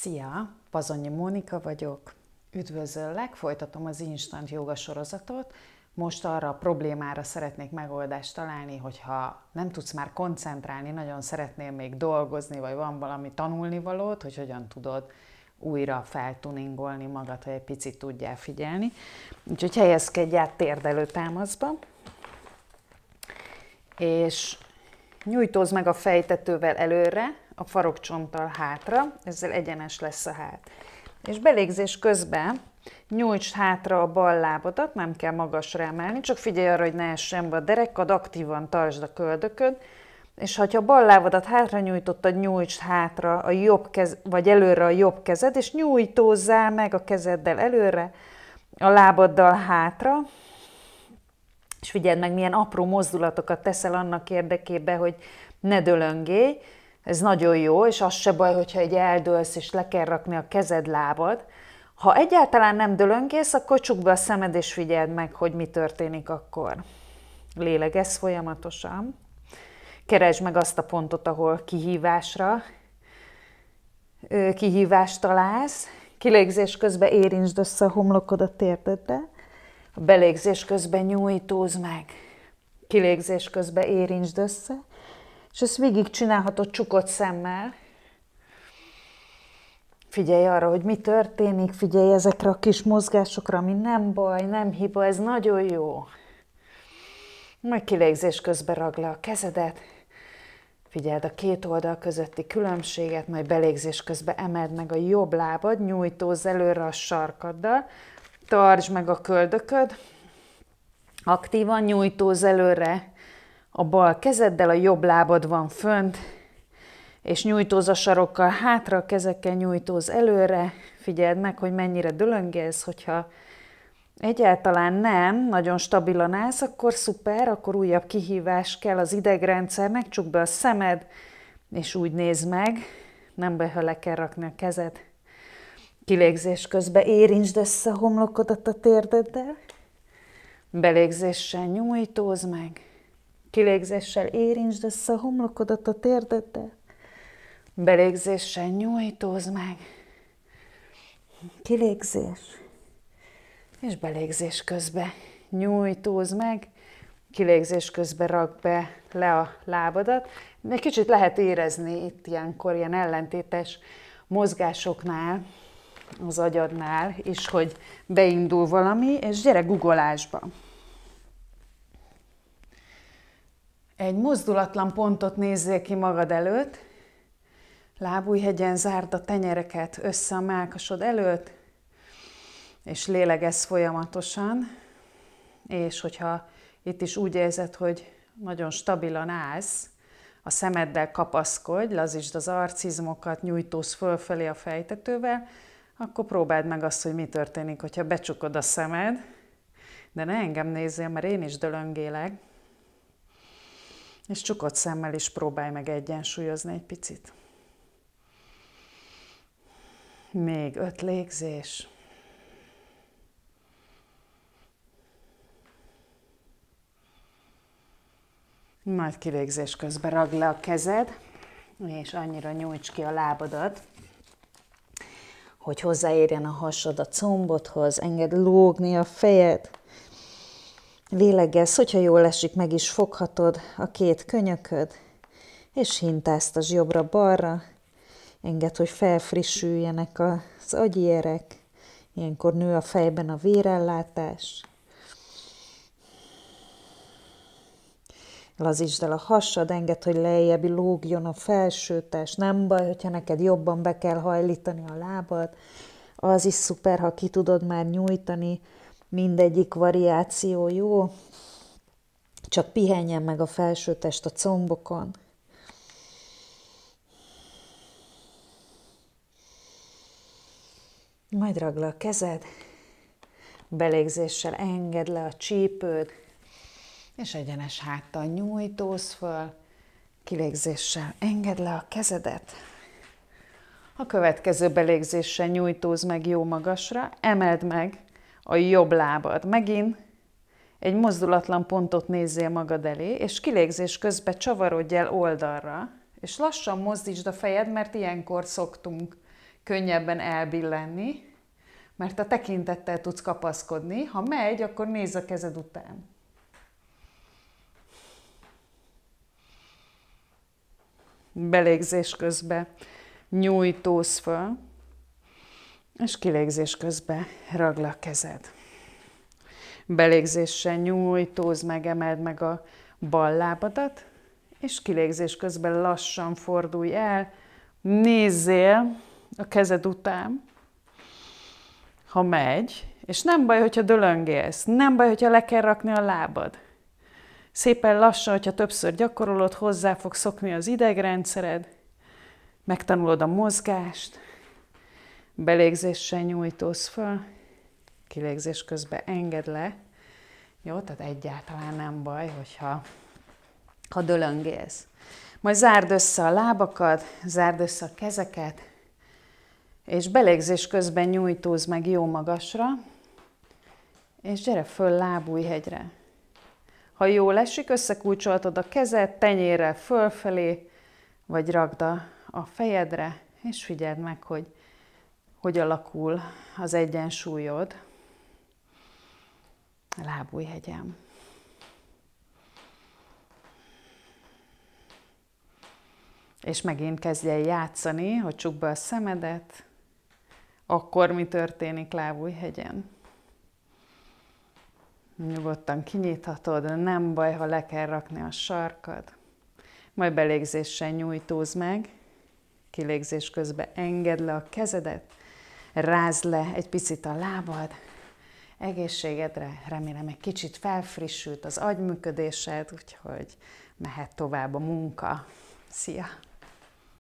Szia, Pazonyi Mónika vagyok. Üdvözöllek, folytatom az Instant Yoga sorozatot. Most arra a problémára szeretnék megoldást találni, hogyha nem tudsz már koncentrálni, nagyon szeretnél még dolgozni, vagy van valami tanulnivalót, hogy hogyan tudod újra feltuningolni magad, hogy egy picit tudjál figyelni. Úgyhogy helyezkedj át térdelő támaszba, és nyújtózz meg a fejtetővel előre, a farokcsonttal hátra, ezzel egyenes lesz a hát. És belégzés közben nyújtsd hátra a bal lábadat, nem kell magasra emelni, csak figyelj arra, hogy ne essen be a derekad, aktívan tartsd a köldököd, és ha a bal lábadat hátra nyújtottad, nyújtsd hátra a jobb kez, vagy előre a jobb kezed, és nyújtózzál meg a kezeddel előre, a lábaddal hátra, és figyeld meg, milyen apró mozdulatokat teszel annak érdekében, hogy ne dölöngélj, ez nagyon jó, és az se baj, hogyha egy eldőlsz, és le kell rakni a kezed, lábad. Ha egyáltalán nem dölöngész, akkor csukd be a szemed, és figyeld meg, hogy mi történik akkor. Lélegezz folyamatosan. Keresd meg azt a pontot, ahol kihívásra, kihívást találsz. Kilégzés közben érintsd össze a homlokod a térdeddel. A belégzés közben nyújtózz meg. Kilégzés közben érintsd össze. És ezt végig csinálhatod csukott szemmel. Figyelj arra, hogy mi történik, figyelj ezekre a kis mozgásokra, ami nem baj, nem hiba, ez nagyon jó. Majd kilégzés közben ragd le a kezedet, figyeld a két oldal közötti különbséget, majd belégzés közben emeld meg a jobb lábad, nyújtózz előre a sarkaddal, tartsd meg a köldököd, aktívan nyújtózz előre, a bal kezeddel, a jobb lábad van fönt, és nyújtóz a sarokkal hátra, a kezekkel nyújtóz előre, figyeld meg, hogy mennyire dölöngélsz, hogyha egyáltalán nem, nagyon stabilan állsz, akkor szuper, akkor újabb kihívás kell az idegrendszernek, csukd be a szemed, és úgy néz meg, nem baj, ha le kell rakni a kezed. Kilégzés közben érintsd össze a homlokodat a térdeddel, belégzéssel nyújtóz meg, kilégzéssel érintsd össze a homlokodat a térdeddel, belégzéssel nyújtózz meg, kilégzés, és belégzés közben nyújtózz meg, kilégzés közben rak be le a lábadat. Egy kicsit lehet érezni itt ilyenkor ilyen ellentétes mozgásoknál, az agyadnál is, hogy beindul valami, és gyere guggolásba. Egy mozdulatlan pontot nézzél ki magad előtt, lábújhegyen zárd a tenyereket össze a mákasod előtt, és lélegez folyamatosan, és hogyha itt is úgy érzed, hogy nagyon stabilan állsz, a szemeddel kapaszkodj, lazítsd az arcizmokat, nyújtósz fölfelé a fejtetővel, akkor próbáld meg azt, hogy mi történik, hogyha becsukod a szemed, de ne engem nézzél, mert én is dölöngélek, és csukott szemmel is próbálj meg egyensúlyozni egy picit. Még öt légzés. Majd kilégzés közben ragd le a kezed, és annyira nyújts ki a lábadat, hogy hozzáérjen a hasad a combodhoz, enged lógni a fejed, Lélegezz, hogyha jól esik, meg is foghatod a két könyököd, és az jobbra-balra, enged, hogy felfrissüljenek az agyérek, ilyenkor nő a fejben a vérellátás. Lazítsd el a hasad, enged, hogy lejjebb lógjon a felső test. Nem baj, hogyha neked jobban be kell hajlítani a lábad. Az is szuper, ha ki tudod már nyújtani mindegyik variáció jó, csak pihenjen meg a felső test a combokon. Majd ragd le a kezed, belégzéssel engedd le a csípőd, és egyenes háttal nyújtóz föl, kilégzéssel engedd le a kezedet. A következő belégzéssel nyújtóz meg jó magasra, emeld meg a jobb lábad. Megint egy mozdulatlan pontot nézzél magad elé, és kilégzés közben csavarodj el oldalra, és lassan mozdítsd a fejed, mert ilyenkor szoktunk könnyebben elbillenni, mert a tekintettel tudsz kapaszkodni. Ha megy, akkor nézz a kezed után. Belégzés közben nyújtósz föl és kilégzés közben ragd a kezed. Belégzéssel nyújtóz meg, emeld meg a bal lábadat, és kilégzés közben lassan fordulj el, nézzél a kezed után, ha megy, és nem baj, hogyha dölöngélsz, nem baj, hogyha le kell rakni a lábad. Szépen lassan, hogyha többször gyakorolod, hozzá fog szokni az idegrendszered, megtanulod a mozgást, belégzéssel nyújtóz föl, kilégzés közben enged le. Jó, tehát egyáltalán nem baj, hogyha ha dölöngélsz. Majd zárd össze a lábakat, zárd össze a kezeket, és belégzés közben nyújtóz meg jó magasra, és gyere föl lábújhegyre. Ha jó lesik, összekulcsolhatod a kezed, tenyérrel fölfelé, vagy ragd a fejedre, és figyeld meg, hogy hogy alakul az egyensúlyod a lábújhegyem. És megint kezdj el játszani, hogy csukd be a szemedet, akkor mi történik lábújhegyen. Nyugodtan kinyithatod, nem baj, ha le kell rakni a sarkad. Majd belégzéssel nyújtóz meg, kilégzés közben engedd le a kezedet, rázd le egy picit a lábad, egészségedre, remélem egy kicsit felfrissült az agyműködésed, úgyhogy mehet tovább a munka. Szia!